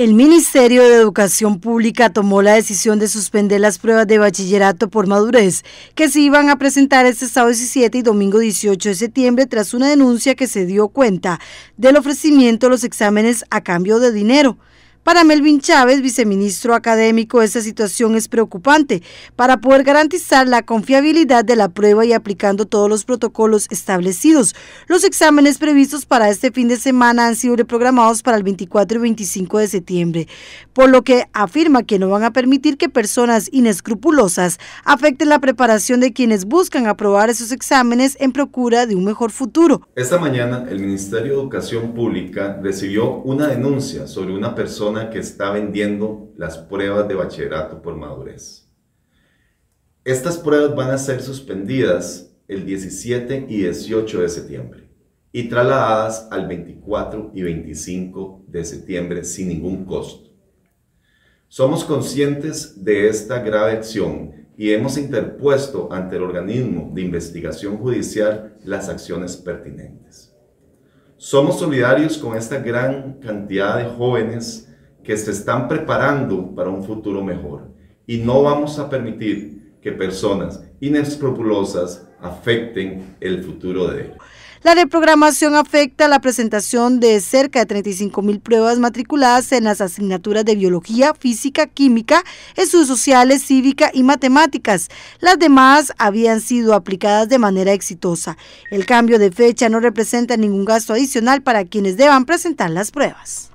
El Ministerio de Educación Pública tomó la decisión de suspender las pruebas de bachillerato por madurez que se iban a presentar este sábado 17 y domingo 18 de septiembre tras una denuncia que se dio cuenta del ofrecimiento de los exámenes a cambio de dinero. Para Melvin Chávez, viceministro académico, esta situación es preocupante para poder garantizar la confiabilidad de la prueba y aplicando todos los protocolos establecidos. Los exámenes previstos para este fin de semana han sido reprogramados para el 24 y 25 de septiembre, por lo que afirma que no van a permitir que personas inescrupulosas afecten la preparación de quienes buscan aprobar esos exámenes en procura de un mejor futuro. Esta mañana el Ministerio de Educación Pública recibió una denuncia sobre una persona que está vendiendo las pruebas de bachillerato por madurez. Estas pruebas van a ser suspendidas el 17 y 18 de septiembre y trasladadas al 24 y 25 de septiembre sin ningún costo. Somos conscientes de esta grave acción y hemos interpuesto ante el organismo de investigación judicial las acciones pertinentes. Somos solidarios con esta gran cantidad de jóvenes que se están preparando para un futuro mejor. Y no vamos a permitir que personas inescrupulosas afecten el futuro de ellos. La reprogramación afecta la presentación de cerca de 35 mil pruebas matriculadas en las asignaturas de biología, física, química, estudios sociales, cívica y matemáticas. Las demás habían sido aplicadas de manera exitosa. El cambio de fecha no representa ningún gasto adicional para quienes deban presentar las pruebas.